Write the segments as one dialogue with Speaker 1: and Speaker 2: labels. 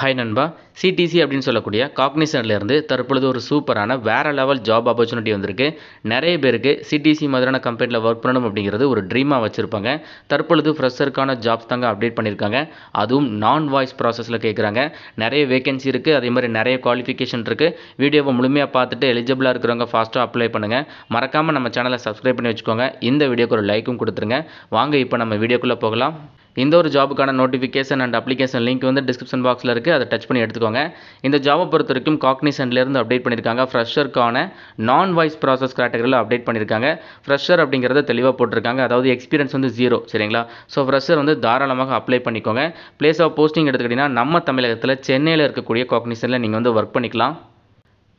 Speaker 1: hi நண்பா CDC அப்படின்னு சொல்லக்கூடிய காக்னிசன்லேருந்து தற்பொழுது ஒரு சூப்பரான வேறு லெவல் ஜாப் ஆப்பர்ச்சுனிட்டி வந்திருக்கு நிறைய பேருக்கு சிடிசி மாதிரியான கம்பெனியில் ஒர்க் பண்ணணும் அப்படிங்கிறது ஒரு ட்ரீமாக வச்சுருப்பாங்க தற்பொழுது ஃப்ரெஷருக்கான ஜாப்ஸ் தாங்க அப்டேட் பண்ணியிருக்காங்க அதுவும் நான் வாய்ஸ் ப்ராசஸில் கேட்குறாங்க நிறைய வேகன்சி இருக்குது அதே மாதிரி நிறைய குவாலிஃபிகேஷன் இருக்குது வீடியோவை முழுமையாக பார்த்துட்டு எலிஜிபிளாக இருக்கிறவங்க ஃபாஸ்ட்டாக அப்ளை பண்ணுங்கள் மறக்காமல் நம்ம சேனலை சப்ஸ்கிரைப் பண்ணி வச்சுக்கோங்க இந்த வீடியோக்கு ஒரு லைக்கும் கொடுத்துருங்க வாங்க இப்போ நம்ம வீடியோக்குள்ளே போகலாம் இந்த ஒரு ஜாபுக்கான நோட்டிஃபிகேஷன் அண்ட் அப்ளிகேஷன் லிங்க் வந்து டிஸ்கிரிப்ஷன் பாக்ஸில் இருக்குது அதை டச் பண்ணி எடுத்துக்கோங்க இந்த ஜாபை பொறுத்த வரைக்கும் காக்னிசன்லேருந்து அப்டேட் பண்ணியிருக்காங்க ஃப்ரெஷருக்கான நான் வாய்ஸ் ப்ராசஸ் கேட்டகரியில் அப்டேட் பண்ணியிருக்காங்க ஃப்ரெஷர் அப்படிங்கிறத தெளிவாக போட்டிருக்காங்க அதாவது எக்ஸ்பீரியன்ஸ் வந்து ஜீரோ சரிங்களா ஸோ ஃப்ரெஷர் வந்து தாராளமாக அப்ளை பண்ணிக்கோங்க பிளேஸ் ஆஃப் போஸ்டிங் எடுத்துக்கிட்டிங்கன்னா நம்ம தமிழகத்தில் சென்னையில் இருக்கக்கூடிய காக்னிசனில் நீங்கள் வந்து ஒர்க் பண்ணிக்கலாம்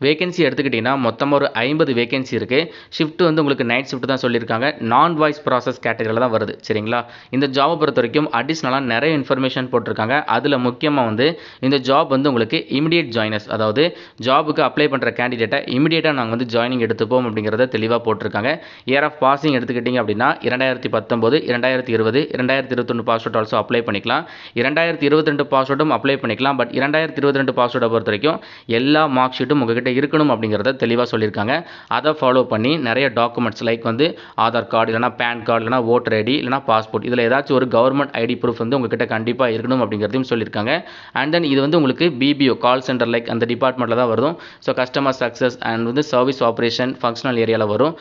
Speaker 1: வேகன்சி எடுத்துக்கிட்டிங்கன்னா மொத்தமாக ஒரு ஐம்பது வேகன்சி இருக்குது ஷிஃப்ட் வந்து உங்களுக்கு நைட் ஷிஃப்ட் தான் சொல்லியிருக்காங்க நான் வாய்ஸ் ப்ராசஸ் கேட்டகரியில் தான் வருது சரிங்களா இந்த ஜாபை பொறுத்த வரைக்கும் அடிஷ்னலாக நிறைய இன்ஃபர்மேஷன் போட்டிருக்காங்க அதில் முக்கியமாக வந்து இந்த ஜாப் வந்து உங்களுக்கு இமிடியேட் ஜாயினஸ் அதாவது ஜாபுக்கு அப்ளை பண்ணுற கேண்டிடேட்டை இமிடியேட்டாக நாங்கள் வந்து ஜாயினிங் எடுத்துப்போம் அப்படிங்கிறத தெளிவாக போட்டிருக்காங்க இயர் ஆஃப் பாசிங் எடுத்துக்கிட்டிங்க அப்படின்னா இரண்டாயிரத்தி பத்தொம்போது இரண்டாயிரத்தி இருபது இரண்டாயிரத்தி இருபத்தொன்று பாஸ்வேர்ட் ஆல்சோ அப்ளை பண்ணிக்கலாம் இரண்டாயிரத்தி இருபத்தி ரெண்டு பாஸ்வேர்டும் அப்ளை பண்ணிக்கலாம் பட் இரண்டாயிரத்தி இருபத்தி ரெண்டு பாஸ்வேர்டை பொறுத்த வரைக்கும் எல்லா மார்க் ஷீட்டும் உங்ககிட்ட அவங்கக்கிட்ட இருக்கணும் அப்படிங்கிறத தெளிவாக சொல்லியிருக்காங்க அதை ஃபாலோ பண்ணி நிறைய டாக்குமெண்ட்ஸ் லைக் வந்து ஆதார் கார்டு இல்லைனா பேன் கார்டு இல்லைனா ஓட்டர் ஐடி இல்லைனா பாஸ்போர்ட் இதில் ஏதாச்சும் ஒரு கவர்மெண்ட் ஐடி ப்ரூஃப் வந்து உங்ககிட்ட கண்டிப்பாக இருக்கணும் அப்படிங்கிறதையும் சொல்லியிருக்காங்க அண்ட் தென் இது வந்து உங்களுக்கு பிபிஓ கால் சென்டர் லைக் அந்த டிபார்ட்மெண்ட்டில் தான் வரும் ஸோ கஸ்டமர் சக்ஸஸ் அண்ட் வந்து சர்வீஸ் ஆப்ரேஷன் ஃபங்க்ஷனல் ஏரியாவில் வரும்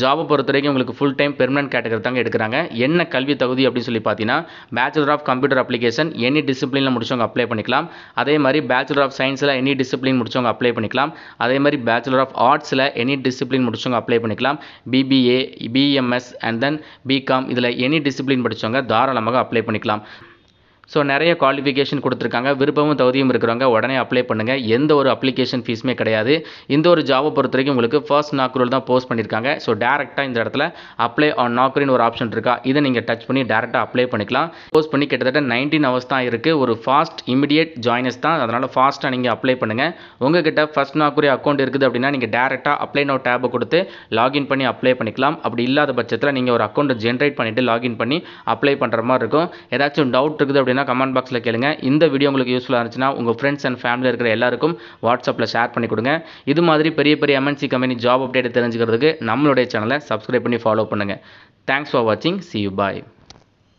Speaker 1: ஜாபை பொறுத்த வரைக்கும் உங்களுக்கு ஃபுல் டைம் பெர்மனன்ட் கேட்டகரி தாங்க எடுக்கிறாங்க என்ன கல்வி தகுதி அப்படின்னு சொல்லி பார்த்தீங்கன்னா bachelor of computer application any டிசிப்ளினில் முடிச்சவங்க அப்ளை பண்ணிக்கலாம் அதே மாதிரி பேச்சுலர் ஆஃப் சயின்ஸில் எனி டிசிப்ளின் முடிச்சவங்க அப்ளை பண்ணிக்கலாம் அதே மாதிரி பேச்சுலர் ஆஃப் ஆர்ட்ஸில் எனி டிசிப்ளின் முடிச்சவங்க அப்ளை பண்ணிக்கலாம் BBA BMS and then BCom இதில் எனி டிசிப்ளின் படித்தவங்க தாராளமாக அப்ளை பண்ணிக்கலாம் ஸோ நிறைய குவாலிஃபிகேஷன் கொடுத்துருக்காங்க விருப்பமும் தகுதியும் இருக்கிறவங்க உடனே அப்ளை பண்ணுங்கள் எந்த ஒரு அப்ளிகேஷன் ஃபீஸுமே கிடையாது இந்த ஒரு ஜாபை பொறுத்த வரைக்கும் உங்களுக்கு ஃபர்ஸ்ட் நாக்குரல் தான் போஸ்ட் பண்ணியிருக்காங்க ஸோ டேரெக்டாக இந்த இடத்துல அப்ளை ஆன் நாக்குரின்னு ஒரு ஆப்ஷன் இருக்கா இதை நீங்கள் டச் பண்ணி டேரெக்டாக அப்ளை பண்ணிக்கலாம் போஸ்ட் பண்ணி கிட்டத்தட்ட நைன்டீன் ஹவர்ஸ் தான் இருக்குது ஒரு ஃபாஸ்ட் இமிடியேட் ஜாயினஸ் தான் அதனால் ஃபாஸ்ட்டாக நீங்கள் அப்ளை பண்ணுங்கள் உங்ககிட்ட ஃபஸ்ட் நாக்குரி அக்கௌண்ட் இருக்குது அப்படின்னா நீங்கள் டேரெக்டாக அப்ளை நோ டேபை கொடுத்து லாகின் பண்ணி அப்ளை பண்ணிக்கலாம் அப்படி இல்லாத பட்சத்தில் நீங்கள் ஒரு அக்கௌண்ட்டை ஜென்ரேட் பண்ணிவிட்டு லாகின் பண்ணி அப்ளை பண்ணுற மாதிரி இருக்கும் ஏதாச்சும் டவுட் இருக்குது அப்படின்னா கமெண்ட் பாக்ஸில் கேளுங்க இந்த வீடியோ உங்களுக்கு யூஸ்ஃபுல்லாக இருந்துச்சுன்னா உங்கள் ஃப்ரெண்ட்ஸ் அண்ட் ஃபேமிலியில் இருக்கிற எல்லாருக்கும் வாட்ஸ்அப்பில் ஷேர் பண்ணி கொடுங்க இது மாதிரி பெரிய பெரிய எம்என்சி கம்பெனி ஜாப் அப்டேட் தெரிஞ்சுக்கிறதுக்கு நம்மளுடைய சேனலை சப்ஸ்கிரைப் பண்ணி ஃபாலோ பண்ணுங்கள் தேங்க்ஸ் ஃபார் வாட்சிங் சி யூ பாய்